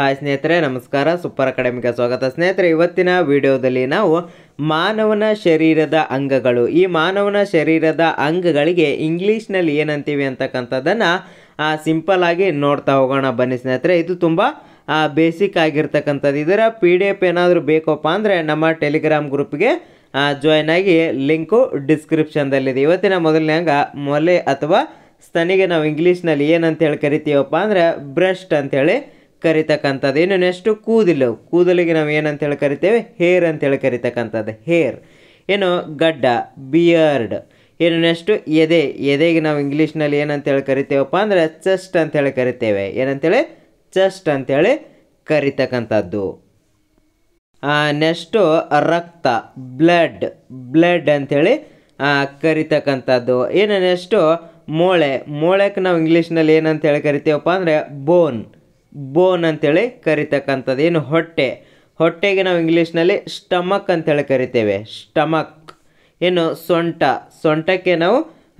hi ಸ್ನೇಹಿತರೆ ನಮಸ್ಕಾರ super ಅಕಾಡೆಮಿಗೆ ಸ್ವಾಗತ ಸ್ನೇಹಿತರೆ ಇವತ್ತಿನ ವಿಡಿಯೋದಲ್ಲಿ ನಾವು ಮಾನವನ ಶರೀರದ ಅಂಗಗಳು ಈ ಮಾನವನ ಶರೀರದ ಅಂಗಗಳಿಗೆ ಇಂಗ್ಲೀಷ್ನಲ್ಲಿ ಏನಂತೀವಿ ಅಂತಕ್ಕಂಥದ್ದನ್ನು ಸಿಂಪಲ್ ಆಗಿ ನೋಡ್ತಾ ಹೋಗೋಣ ಬನ್ನಿ ಸ್ನೇಹಿತರೆ ಇದು ತುಂಬ ಬೇಸಿಕ್ ಆಗಿರ್ತಕ್ಕಂಥದ್ದು ಇದರ ಪಿ ಡಿ ಎಫ್ ಏನಾದರೂ ಬೇಕಪ್ಪ ಅಂದರೆ ನಮ್ಮ ಟೆಲಿಗ್ರಾಮ್ ಗ್ರೂಪ್ಗೆ ಜಾಯ್ನ್ ಆಗಿ ಲಿಂಕು ಡಿಸ್ಕ್ರಿಪ್ಷನ್ದಲ್ಲಿದೆ ಇವತ್ತಿನ ಮೊದಲನೇ ಅಂಗ ಮೊಲೆ ಅಥವಾ ಸ್ತನಿಗೆ ನಾವು ಇಂಗ್ಲೀಷ್ನಲ್ಲಿ ಏನಂತ ಹೇಳಿ ಕರಿತೀವಪ್ಪ ಅಂದರೆ ಬ್ರಷ್ಟ್ ಅಂಥೇಳಿ ಕರಿತಕ್ಕಂಥದ್ದು ಏನು ನೆಕ್ಸ್ಟು ಕೂದಲು ಕೂದಲಿಗೆ ನಾವು ಏನಂತ ಹೇಳಿ ಕರಿತೇವೆ ಹೇರ್ ಅಂತೇಳಿ ಕರಿತಕ್ಕಂಥದ್ದು ಹೇರ್ ಏನು ಗಡ್ಡ ಬಿಯರ್ಡ್ ಏನು ನೆಕ್ಸ್ಟು ಎದೆ ಎದೆಗೆ ನಾವು ಇಂಗ್ಲೀಷ್ನಲ್ಲಿ ಏನಂತೇಳಿ ಕರಿತೇವಪ್ಪ ಅಂದರೆ ಚೆಸ್ಟ್ ಅಂತೇಳಿ ಕರಿತೇವೆ ಏನಂತೇಳಿ ಚೆಸ್ಟ್ ಅಂತೇಳಿ ಕರಿತಕ್ಕಂಥದ್ದು ನೆಕ್ಸ್ಟು ರಕ್ತ ಬ್ಲಡ್ ಬ್ಲಡ್ ಅಂಥೇಳಿ ಕರಿತಕ್ಕಂಥದ್ದು ಏನು ನೆಕ್ಸ್ಟು ಮೂಳೆ ಮೂಳೆಕ್ಕೆ ನಾವು ಇಂಗ್ಲೀಷ್ನಲ್ಲಿ ಏನಂತ ಹೇಳಿ ಕರಿತೀವಪ್ಪ ಅಂದರೆ ಬೋನ್ ಬೋನ್ ಅಂತೇಳಿ ಕರಿತಕ್ಕಂಥದ್ದು ಏನು ಹೊಟ್ಟೆ ಹೊಟ್ಟೆಗೆ ನಾವು ಇಂಗ್ಲೀಷ್ನಲ್ಲಿ ಸ್ಟಮಕ್ ಅಂತೇಳಿ ಕರಿತೇವೆ ಸ್ಟಮಕ್ ಏನು ಸೊಂಟ ಸೊಂಟಕ್ಕೆ ನಾವು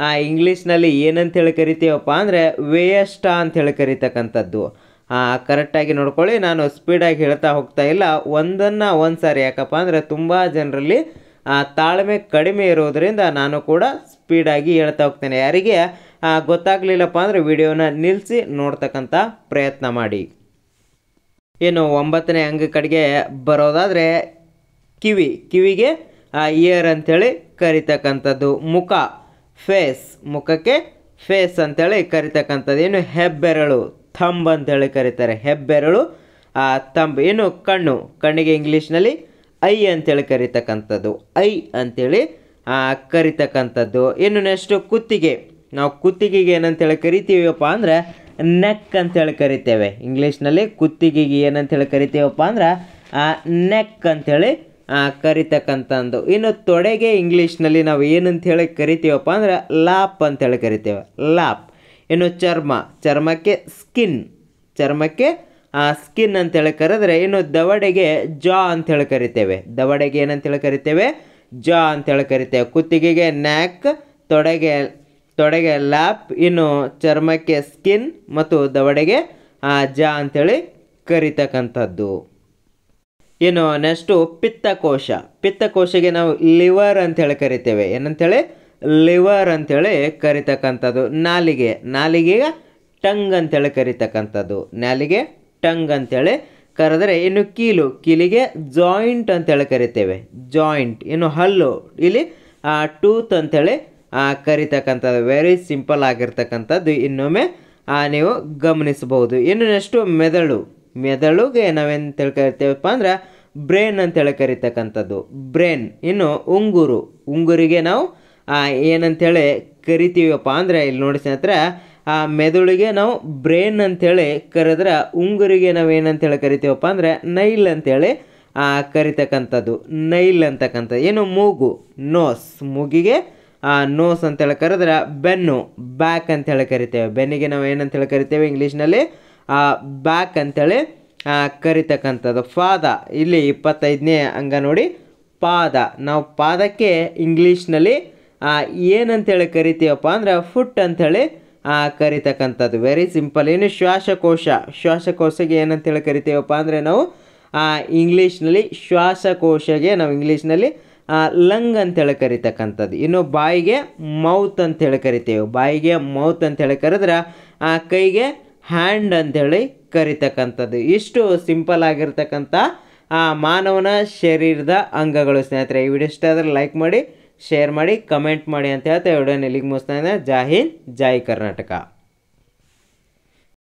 ಆ ಇಂಗ್ಲೀಷ್ನಲ್ಲಿ ಏನಂತೇಳಿ ಕರಿತೀವಪ್ಪ ಅಂದರೆ ವೇಯಸ್ಟ ಅಂತೇಳಿ ಕರಿತಕ್ಕಂಥದ್ದು ಕರೆಕ್ಟಾಗಿ ನೋಡ್ಕೊಳ್ಳಿ ನಾನು ಸ್ಪೀಡಾಗಿ ಹೇಳ್ತಾ ಹೋಗ್ತಾ ಇಲ್ಲ ಒಂದನ್ನು ಒಂದು ಸಾರಿ ಯಾಕಪ್ಪ ಅಂದರೆ ತುಂಬ ಜನರಲ್ಲಿ ಆ ತಾಳ್ಮೆ ಕಡಿಮೆ ಇರೋದರಿಂದ ನಾನು ಕೂಡ ಸ್ಪೀಡಾಗಿ ಹೇಳ್ತಾ ಹೋಗ್ತೇನೆ ಯಾರಿಗೆ ಗೊತ್ತಾಗಲಿಲ್ಲಪ್ಪ ಅಂದರೆ ವಿಡಿಯೋನ ನಿಲ್ಲಿಸಿ ನೋಡ್ತಕ್ಕಂಥ ಪ್ರಯತ್ನ ಮಾಡಿ ಏನು ಒಂಬತ್ತನೇ ಅಂಗ ಕಡೆಗೆ ಬರೋದಾದರೆ ಕಿವಿ ಕಿವಿಗೆ ಇಯರ್ ಅಂಥೇಳಿ ಕರಿತಕ್ಕಂಥದ್ದು ಮುಖ ಫೇಸ್ ಮುಖಕ್ಕೆ ಫೇಸ್ ಅಂತೇಳಿ ಕರಿತಕ್ಕಂಥದ್ದು ಏನು ಹೆಬ್ಬೆರಳು ಥಂಬ್ ಅಂತೇಳಿ ಕರೀತಾರೆ ಹೆಬ್ಬೆರಳು ಆ ತಂಬ್ ಏನು ಕಣ್ಣು ಕಣ್ಣಿಗೆ ಇಂಗ್ಲೀಷ್ನಲ್ಲಿ ಐ ಅಂತೇಳಿ ಕರಿತಕ್ಕಂಥದ್ದು ಐ ಅಂತೇಳಿ ಕರಿತಕ್ಕಂಥದ್ದು ಇನ್ನು ನೆಕ್ಸ್ಟು ಕುತ್ತಿಗೆ ನಾವು ಕುತ್ತಿಗೆಗೆ ಏನಂತೇಳಿ ಕರಿತೀವಪ್ಪ ಅಂದರೆ ನೆಕ್ ಅಂತೇಳಿ ಕರಿತೇವೆ ಇಂಗ್ಲೀಷ್ನಲ್ಲಿ ಕುತ್ತಿಗೆಗೆ ಏನಂತೇಳಿ ಕರಿತೀವಪ್ಪ ಅಂದ್ರೆ ನೆಕ್ ಅಂಥೇಳಿ ಕರಿತಕ್ಕಂಥದ್ದು ಇನ್ನು ತೊಡೆಗೆ ಇಂಗ್ಲೀಷ್ನಲ್ಲಿ ನಾವು ಏನಂತೇಳಿ ಕರಿತೀವಪ್ಪ ಅಂದ್ರೆ ಲಾಪ್ ಅಂತೇಳಿ ಕರಿತೇವೆ ಲಾಪ್ ಇನ್ನು ಚರ್ಮ ಚರ್ಮಕ್ಕೆ ಸ್ಕಿನ್ ಚರ್ಮಕ್ಕೆ ಸ್ಕಿನ್ ಅಂತೇಳಿ ಕರೆದ್ರೆ ಇನ್ನು ದವಡೆಗೆ ಜಾ ಅಂತೇಳಿ ಕರಿತೇವೆ ದವಡೆಗೆ ಏನಂತೇಳಿ ಕರಿತೇವೆ ಜಾ ಅಂತೇಳಿ ಕರಿತೇವೆ ಕುತ್ತಿಗೆಗೆ ನ್ಯಾಕ್ ತೊಡೆಗೆ ತೊಡೆಗೆ ಲ್ಯಾಪ್ ಇನ್ನು ಚರ್ಮಕ್ಕೆ ಸ್ಕಿನ್ ಮತ್ತು ದವಡೆಗೆ ಜ ಅಂಥೇಳಿ ಕರಿತಕ್ಕಂಥದ್ದು ಇನ್ನು ನೆಕ್ಸ್ಟು ಪಿತ್ತಕೋಶ ಪಿತ್ತಕೋಶಗೆ ನಾವು ಲಿವರ್ ಅಂತೇಳಿ ಕರಿತೇವೆ ಏನಂತೇಳಿ ಲಿವರ್ ಅಂಥೇಳಿ ಕರಿತಕ್ಕಂಥದ್ದು ನಾಲಿಗೆ ನಾಲಿಗೆಗೆ ಟಂಗ್ ಅಂತೇಳಿ ಕರಿತಕ್ಕಂಥದ್ದು ನಾಲಿಗೆ ಟಂಗ್ ಅಂತೇಳಿ ಕರೆದರೆ ಇನ್ನು ಕೀಲು ಕೀಲಿಗೆ ಜಾಯಿಂಟ್ ಅಂತೇಳಿ ಕರಿತೇವೆ ಜಾಯಿಂಟ್ ಇನ್ನು ಹಲ್ಲು ಇಲ್ಲಿ ಟೂತ್ ಅಂತೇಳಿ ಕರಿತಕ್ಕಂಥದ್ದು ವೆರಿ ಸಿಂಪಲ್ ಆಗಿರ್ತಕ್ಕಂಥದ್ದು ಇನ್ನೊಮ್ಮೆ ನೀವು ಗಮನಿಸಬಹುದು ಇನ್ನು ನೆಕ್ಸ್ಟು ಮೆದುಳು ಮೆದಳುಗೆ ನಾವೇನು ಕರಿತೇವಪ್ಪ ಅಂದ್ರೆ ಬ್ರೇನ್ ಅಂತೇಳಿ ಕರಿತಕ್ಕಂಥದ್ದು ಬ್ರೇನ್ ಇನ್ನು ಉಂಗುರು ಉಂಗುರಿಗೆ ನಾವು ಏನಂತೇಳಿ ಕರಿತೀವಪ್ಪ ಅಂದರೆ ಇಲ್ಲಿ ನೋಡಿ ಸ್ನೇಹಿತರೆ ಆ ಮೆದುಳಿಗೆ ನಾವು ಬ್ರೈನ್ ಅಂಥೇಳಿ ಕರೆದ್ರೆ ಉಂಗುರಿಗೆ ನಾವು ಏನಂತೇಳಿ ಕರಿತೀವಪ್ಪ ಅಂದರೆ ನೈಲ್ ಅಂಥೇಳಿ ಕರಿತಕ್ಕಂಥದ್ದು ನೈಲ್ ಅಂತಕ್ಕಂಥದ್ದು ಏನು ಮೂಗು ನೋಸ್ ಮೂಗಿಗೆ ನೋಸ್ ಅಂತೇಳಿ ಕರೆದ್ರೆ ಬೆನ್ನು ಬ್ಯಾಕ್ ಅಂತೇಳಿ ಕರಿತೇವೆ ಬೆನ್ನಿಗೆ ನಾವು ಏನಂತೇಳಿ ಕರಿತೇವೆ ಇಂಗ್ಲೀಷ್ನಲ್ಲಿ ಬ್ಯಾಕ್ ಅಂಥೇಳಿ ಕರಿತಕ್ಕಂಥದ್ದು ಪಾದ ಇಲ್ಲಿ ಇಪ್ಪತ್ತೈದನೇ ಅಂಗ ನೋಡಿ ಪಾದ ನಾವು ಪಾದಕ್ಕೆ ಇಂಗ್ಲೀಷ್ನಲ್ಲಿ ಏನಂತೇಳಿ ಕರಿತೀವಪ್ಪ ಅಂದರೆ ಫುಟ್ ಅಂಥೇಳಿ ಕರಿತಕ್ಕಂಥದ್ದು ವೆರಿ ಸಿಂಪಲ್ ಇನ್ನು ಶ್ವಾಸಕೋಶ ಶ್ವಾಸಕೋಶಗೆ ಏನಂತೇಳಿ ಕರಿತೀವಪ್ಪ ಅಂದರೆ ನಾವು ಇಂಗ್ಲೀಷ್ನಲ್ಲಿ ಶ್ವಾಸಕೋಶಗೆ ನಾವು ಇಂಗ್ಲೀಷ್ನಲ್ಲಿ ಲಂಗ್ ಅಂತೇಳಿ ಕರಿತಕ್ಕಂಥದ್ದು ಇನ್ನು ಬಾಯಿಗೆ ಮೌತ್ ಅಂತೇಳಿ ಕರಿತೇವೆ ಬಾಯಿಗೆ ಮೌತ್ ಅಂತೇಳಿ ಕರೆದ್ರೆ ಆ ಕೈಗೆ ಹ್ಯಾಂಡ್ ಅಂತೇಳಿ ಕರಿತಕ್ಕಂಥದ್ದು ಇಷ್ಟು ಸಿಂಪಲ್ ಆಗಿರ್ತಕ್ಕಂಥ ಮಾನವನ ಶರೀರದ ಅಂಗಗಳು ಸ್ನೇಹಿತರೆ ಈ ವಿಡಿಯೋ ಇಷ್ಟ ಆದರೆ ಲೈಕ್ ಮಾಡಿ ಶೇರ್ ಮಾಡಿ ಕಮೆಂಟ್ ಮಾಡಿ ಅಂತ ಹೇಳ್ತಾ ಎರಡನೇ ಇಲ್ಲಿಗೆ ಮುಗಿಸ್ತಾ ಇದ್ದೆ ಜೈ ಕರ್ನಾಟಕ